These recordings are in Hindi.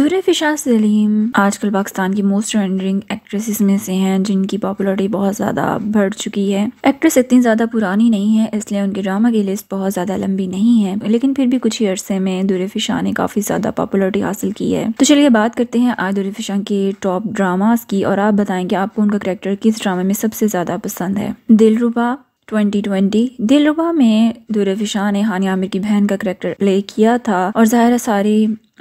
फिशा सलीम आजकल पाकिस्तान की मोस्ट रनिंग एक्ट्रेसेस में से हैं जिनकी पॉपुलरिटी बहुत ज़्यादा बढ़ चुकी है एक्ट्रेस इतनी ज़्यादा पुरानी नहीं है इसलिए उनके ड्रामा की लिस्ट बहुत ज़्यादा लंबी नहीं है लेकिन फिर भी कुछ ही अरसे में फिशा ने काफ़ी ज़्यादा पॉपुलरिटी हासिल की है तो चलिए बात करते हैं आज फिशा के टॉप ड्रामाज की और आप बताएं कि आपको उनका करेक्टर किस ड्रामे में सबसे ज़्यादा पसंद है दिलरुबा 2020 दिलरुबा में दुर्रफिशा ने हानि आमिर की बहन का करेक्टर प्ले किया था और ज़ाहिर सारी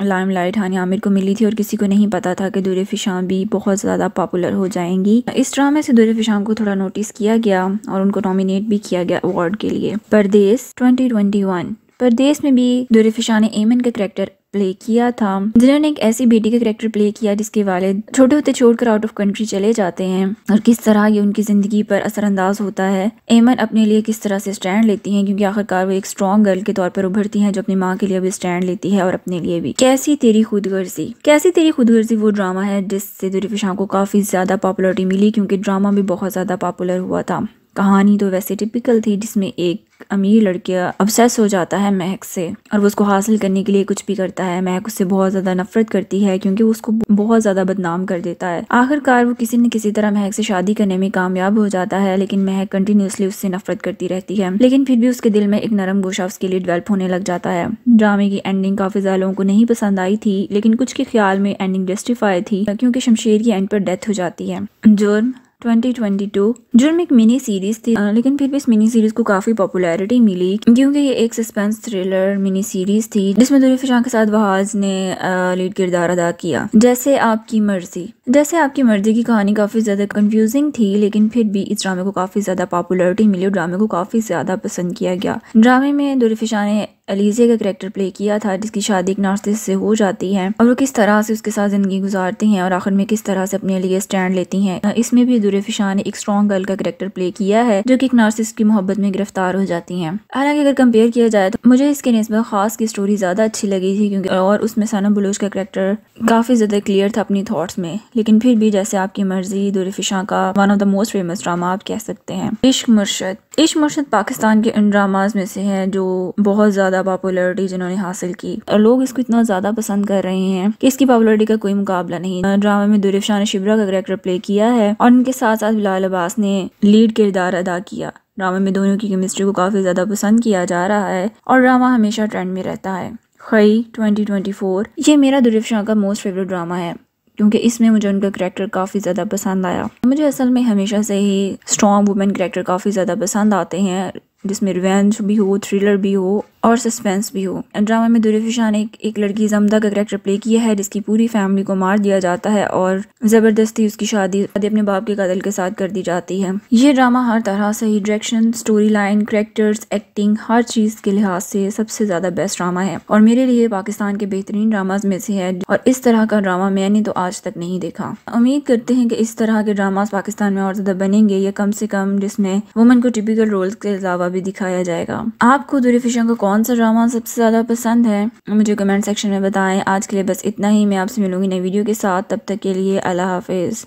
लाइम लाइट हानि आमिर को मिली थी और किसी को नहीं पता था कि दूर फिशाम भी बहुत ज़्यादा पॉपुलर हो जाएंगी इस ड्रामे से दूर फिशाम को थोड़ा नोटिस किया गया और उनको नॉमिनेट भी किया गया अवार्ड के लिए परदेस 2021 परदेस में भी दुरफिशा ने एमन का करेक्टर प्ले किया था जिन्होंने एक ऐसी बेटी का करेक्टर प्ले किया जिसके वालिद छोटे होते छोड़कर आउट ऑफ कंट्री चले जाते हैं और किस तरह ये उनकी ज़िंदगी पर असरअंदाज होता है एमन अपने लिए किस तरह से स्टैंड लेती हैं क्योंकि आखिरकार वो एक स्ट्रॉन्ग गर्ल के तौर पर उभरती हैं जो अपनी माँ के लिए भी स्टैंड लेती है और अपने लिए भी कैसी तेरी खुदगर्जी कैसी तेरी खुदगर्जी वो ड्रामा है जिससे दुरीफिशा को काफ़ी ज़्यादा पॉपुलरिटी मिली क्योंकि ड्रामा भी बहुत ज़्यादा पॉपुलर हुआ था कहानी तो वैसे टिपिकल थी जिसमें एक अमीर लड़के अब्सेस हो जाता है महक से और वो उसको हासिल करने के लिए कुछ भी करता है महक उससे बहुत ज़्यादा नफरत करती है क्योंकि वो उसको बहुत ज़्यादा बदनाम कर देता है आखिरकार वो किसी न किसी तरह महक से शादी करने में कामयाब हो जाता है लेकिन महक कंटिन्यूसली उससे नफरत करती रहती है लेकिन फिर भी उसके दिल में एक नरम गोशा उसके लिए डिवेल्प होने लग जाता है ड्रामे की एंडिंग काफ़ी ज़्यादा लोगों को नहीं पसंद आई थी लेकिन कुछ के ख्याल में एंडिंग जस्टिफाई थी क्योंकि शमशेर की एंड पर डेथ हो जाती है जुर्म 2022 जुर्म एक मिनी सीरीज थी लेकिन फिर भी इस मिनी सीरीज को काफी पॉपुलैरिटी मिली क्योंकि ये एक सस्पेंस थ्रिलर मिनी सीरीज थी जिसमें शाह के साथ वहाज ने लीड किरदार अदा किया जैसे आपकी मर्जी जैसे आपकी मर्जी की कहानी काफी ज्यादा कंफ्यूजिंग थी लेकिन फिर भी इस ड्रामे को काफी ज्यादा पॉपुलरिटी मिली और ड्रामे को काफी ज्यादा पसंद किया गया ड्रामे में शाह ने अलीजे का करेक्टर प्ले किया था जिसकी शादी एक नार्सिस से हो जाती है और वो किस तरह से उसके साथ ज़िंदगी गुजारती हैं और आखिर में किस तरह से अपने लिए स्टैंड लेती हैं इसमें भी दुरफिशा ने एक स्ट्रॉन्ग गर्ल का करेक्टर प्ले किया है जो कि एक नार्सिस की मोहब्बत में गिरफ्तार हो जाती है हालांकि अगर कंपेयर किया जाए तो मुझे इसके नस्बत खास की स्टोरी ज़्यादा अच्छी लगी थी क्योंकि और उसमें साना बलोच का करेक्टर काफ़ी ज़्यादा क्लियर था अपनी थाट्स में लेकिन फिर भी जैसे आपकी मर्जी दुरफिशा का one of the most famous drama आप कह सकते हैं इश्क मुर्शद इश्क मुर्शद पाकिस्तान के उन ड्रामाज में से है जो बहुत ज़्यादा ज़्यादा पॉपुलरिटी जिन्होंने हासिल की और लोग इसको इतना ज़्यादा पसंद कर रहे हैं कि इसकी पॉपुलरिटी का कोई मुकाबला नहीं ड्रामा में दुरिफ शाह ने शिबरा का करेक्टर प्ले किया है और उनके साथ साथ बिलाल अब्बास ने लीड किरदार अदा किया ड्रामा में दोनों की केमिस्ट्री को काफ़ी ज़्यादा पसंद किया जा रहा है और ड्रामा हमेशा ट्रेंड में रहता है खई 2024 ये मेरा दुरिफ शाह का मोस्ट फेवरेट ड्रामा है क्योंकि इसमें मुझे उनका करेक्टर काफ़ी ज़्यादा पसंद आया मुझे असल में हमेशा से ही स्ट्रॉन्ग वुमेन करेक्टर काफ़ी ज़्यादा पसंद आते हैं जिसमें रिवेंज भी हो थ्रिलर भी हो और सस्पेंस भी हो ड्रामा में दुल्फी शाह ने एक लड़की जमदा का करेक्टर प्ले किया है जिसकी पूरी फैमिली को मार दिया जाता है और ज़बरदस्ती उसकी शादी अपने बाप के कदल के साथ कर दी जाती है ये ड्रामा हर तरह से ही direction story line characters acting हर चीज़ के लिहाज से सबसे ज़्यादा बेस्ट ड्रामा है और मेरे लिए पाकिस्तान के बेहतरीन ड्रामाज में से है और इस तरह का ड्रामा मैंने तो आज तक नहीं देखा उम्मीद करते हैं कि इस तरह के ड्रामाज पाकिस्तान में और ज़्यादा बनेंगे या कम से कम जिसमें वुमन को टिपिकल रोल्स के अलावा भी दिखाया जाएगा आपको दुरफिशा को कौन सा ड्रामा सबसे ज़्यादा पसंद है मुझे कमेंट सेक्शन में बताएं आज के लिए बस इतना ही मैं आपसे मिलूंगी नई वीडियो के साथ तब तक के लिए अल्लाह हाफिज़